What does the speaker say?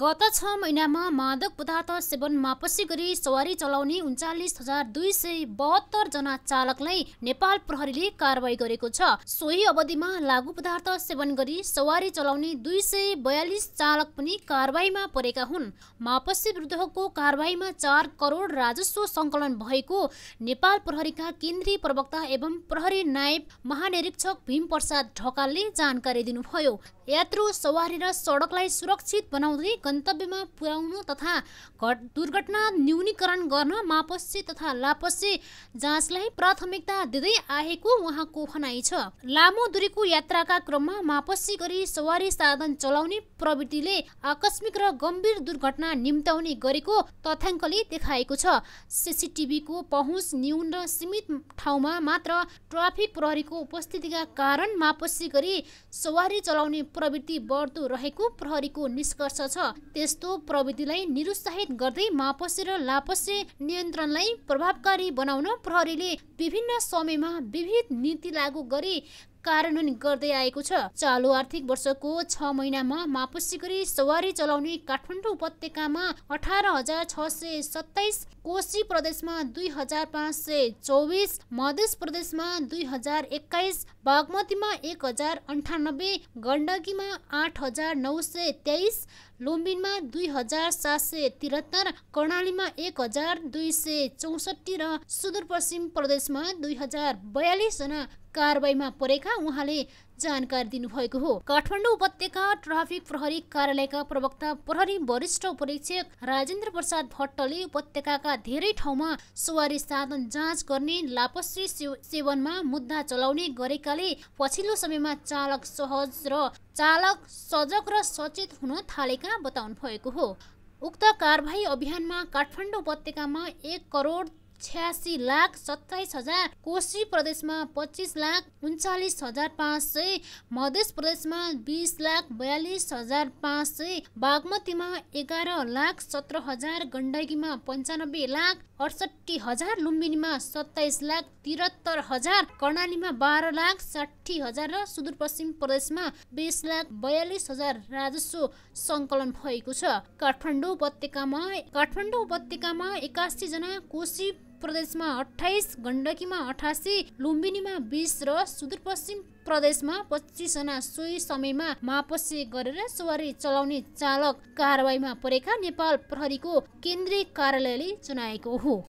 गत छ महिनामा मादक पदार्थ सेवन मापसी गरी सवारी चलाउने उन्चालिस हजार दुई सय बहत्तर जना चालकलाई नेपाल प्रहरीले कारवाही गरेको छ सोही अवधिमा लागु पदार्थ सेवन गरी सवारी चलाउने दुई सय बयालिस चालक पनि कारवाहीमा परेका हुन् मापसी विरुद्धको कारवाहीमा चार करोड राजस्व सङ्कलन भएको नेपाल प्रहरीका केन्द्रीय प्रवक्ता एवं प्रहरी नायब महानिरीक्षक भीमप्रसाद ढकालले जानकारी दिनुभयो यात्रु सवारी र सडकलाई सुरक्षित बनाउँदै गन्तव्यमा पुर्याउनु तथा घट दुर्घटना न्यूनीकरण गर्न मापस्य तथा लापस्य जाँचलाई प्राथमिकता दिँदै आएको उहाँको भनाइ छ लामो दूरीको यात्राका क्रममा मापसी गरी सवारी साधन चलाउने प्रवृत्तिले आकस्मिक र गम्भीर दुर्घटना निम्त्याउने गरेको तथ्याङ्कले देखाएको छ सिसिटिभीको पहुँच न्यून र सीमित ठाउँमा मात्र ट्राफिक प्रहरीको उपस्थितिका कारण मापसी गरी सवारी चलाउने प्रवृत्ति बढ्दो रहेको प्रहरीको निष्कर्ष छ त्यस्तो प्रविधिलाई निरुत्साहित गर्दै मापसे र लापसे नियन्त्रणलाई प्रभावकारी बनाउन प्रहरीले विभिन्न समयमा विविध नीति लागू गरी कार्यान्वयन गर्दै आएको छ चालु आर्थिक वर्षको छ महिनामा मापुसी गरी सवारी चलाउने काठमाडौँ उपत्यकामा अठार हजार छ सय सत्ताइस कोशी प्रदेशमा दुई हजार पाँच सय चौबिस मधेस प्रदेशमा दुई हजार एक्काइस बागमतीमा एक हजार अन्ठानब्बे गण्डकीमा आठ हजार नौ सय तेइस लुम्बिनमा दुई हजार सात सय त्रिहत्तर कर्णालीमा एक हजार दुई सय चौसठी र सुदूरपश्चिम प्रदेशमा दुई हजार बयालिसजना कारवाहीमा परेका उहाँले जानकारी दिनुभएको हो काठमाडौँ उपत्यका ट्राफिक प्रहरी कार्यालयका प्रवक्ता प्रहरी वरिष्ठ उपरीक्षक राजेन्द्र प्रसाद भट्टले उपत्यकाका धेरै ठाउँमा सवारी साधन जाँच गर्ने लापसी सेवनमा मुद्दा चलाउने गरेकाले पछिल्लो समयमा चालक सहज र चालक सजग र सचेत हुन थालेका बताउनु भएको हो उक्त कारवाही अभियानमा काठमाडौँ उपत्यकामा एक करोड छ्यासी लाख सत्ताइस हजार कोशी प्रदेशमा पच्चिस लाख उन्चालिस हजार पाँच सय मध्य प्रदेशमा बिस लाख बयालिस हजार पाँच सय बागमतीमा एघार लाख सत्र हजार गण्डकीमा पन्चानब्बे लाख अडसट्ठी हजार लुम्बिनीमा सत्ताइस लाख त्रिहत्तर हजार कर्णालीमा बाह्र लाख साठी हजार र सुदूरपश्चिम प्रदेशमा बिस लाख बयालिस हजार राजस्व सङ्कलन भएको छ काठमाडौँ उपत्यकामा काठमाडौँ उपत्यकामा एकासीजना कोशी प्रदेशमा अठाइस गण्डकीमा अठासी लुम्बिनीमा बिस र सुदूरपश्चिम प्रदेशमा पच्चिसजना सोही समयमा मापसी गरेर सवारी चलाउने चालक कारवाहीमा परेका नेपाल प्रहरीको केन्द्रीय कार्यालयले जनाएको हो